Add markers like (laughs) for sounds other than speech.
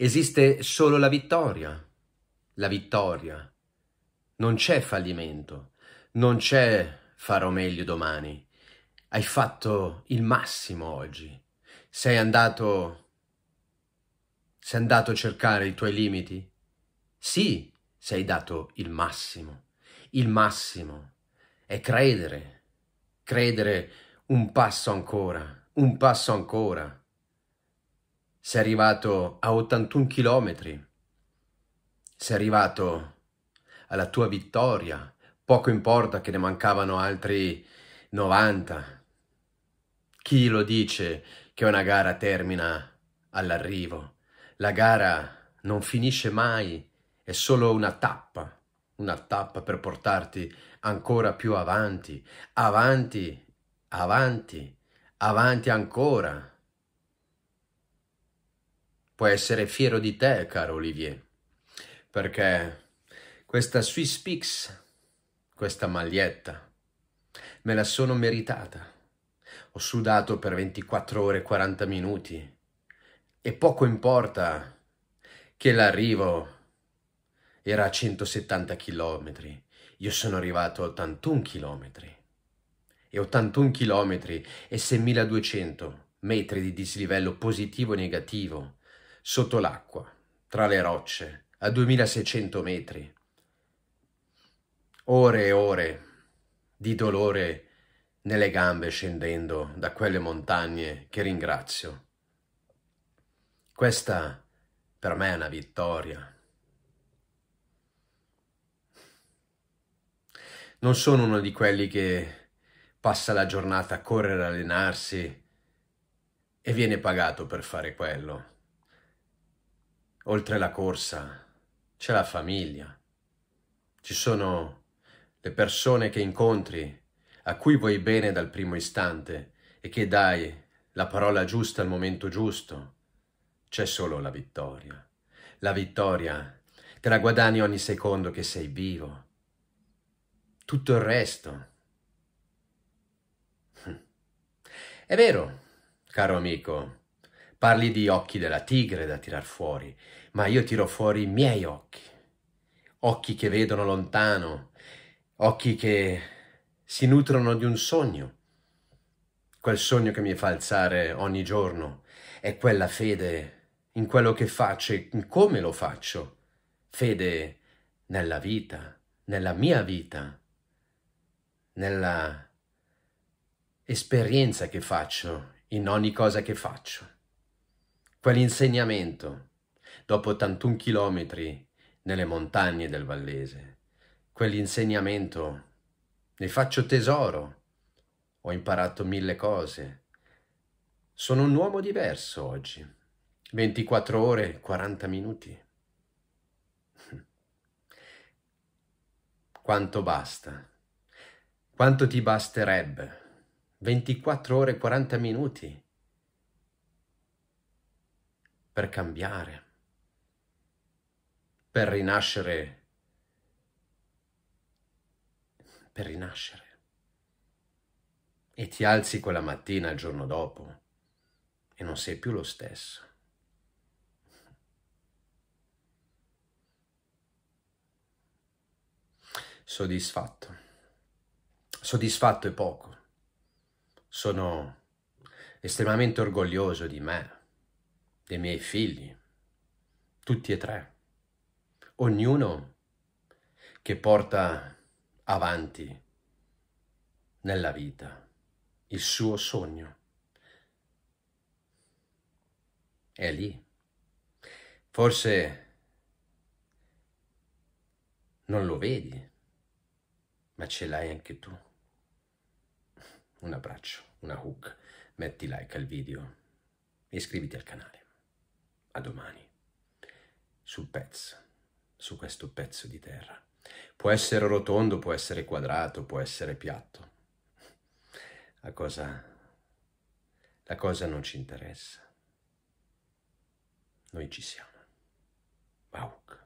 Esiste solo la vittoria, la vittoria. Non c'è fallimento, non c'è farò meglio domani. Hai fatto il massimo oggi. Sei andato... Sei andato a cercare i tuoi limiti? Sì, sei dato il massimo. Il massimo è credere, credere un passo ancora, un passo ancora. Sei arrivato a 81 chilometri. Sei arrivato alla tua vittoria. Poco importa che ne mancavano altri 90. Chi lo dice che una gara termina all'arrivo? La gara non finisce mai, è solo una tappa, una tappa per portarti ancora più avanti, avanti, avanti, avanti ancora puoi essere fiero di te, caro Olivier, perché questa Swiss Peaks, questa maglietta, me la sono meritata. Ho sudato per 24 ore e 40 minuti e poco importa che l'arrivo era a 170 km, io sono arrivato a 81 km e 81 km e 6200 metri di dislivello positivo e negativo sotto l'acqua, tra le rocce, a 2600 metri. Ore e ore di dolore nelle gambe scendendo da quelle montagne che ringrazio. Questa per me è una vittoria. Non sono uno di quelli che passa la giornata a correre, allenarsi e viene pagato per fare quello. Oltre la corsa c'è la famiglia, ci sono le persone che incontri, a cui vuoi bene dal primo istante e che dai la parola giusta al momento giusto. C'è solo la vittoria. La vittoria te la guadagni ogni secondo che sei vivo. Tutto il resto. È vero, caro amico, Parli di occhi della tigre da tirar fuori, ma io tiro fuori i miei occhi. Occhi che vedono lontano, occhi che si nutrono di un sogno. Quel sogno che mi fa alzare ogni giorno è quella fede in quello che faccio e in come lo faccio. Fede nella vita, nella mia vita, nella esperienza che faccio in ogni cosa che faccio. Quell'insegnamento, dopo 81 chilometri nelle montagne del Vallese, quell'insegnamento ne faccio tesoro. Ho imparato mille cose. Sono un uomo diverso oggi. 24 ore, 40 minuti. (laughs) Quanto basta? Quanto ti basterebbe? 24 ore, e 40 minuti per cambiare, per rinascere, per rinascere. E ti alzi quella mattina il giorno dopo e non sei più lo stesso. Soddisfatto. Soddisfatto è poco. Sono estremamente orgoglioso di me dei miei figli, tutti e tre, ognuno che porta avanti nella vita il suo sogno. È lì. Forse non lo vedi, ma ce l'hai anche tu. Un abbraccio, una hook, metti like al video e iscriviti al canale a domani, sul pezzo, su questo pezzo di terra. Può essere rotondo, può essere quadrato, può essere piatto. La cosa, la cosa non ci interessa. Noi ci siamo. Bauk.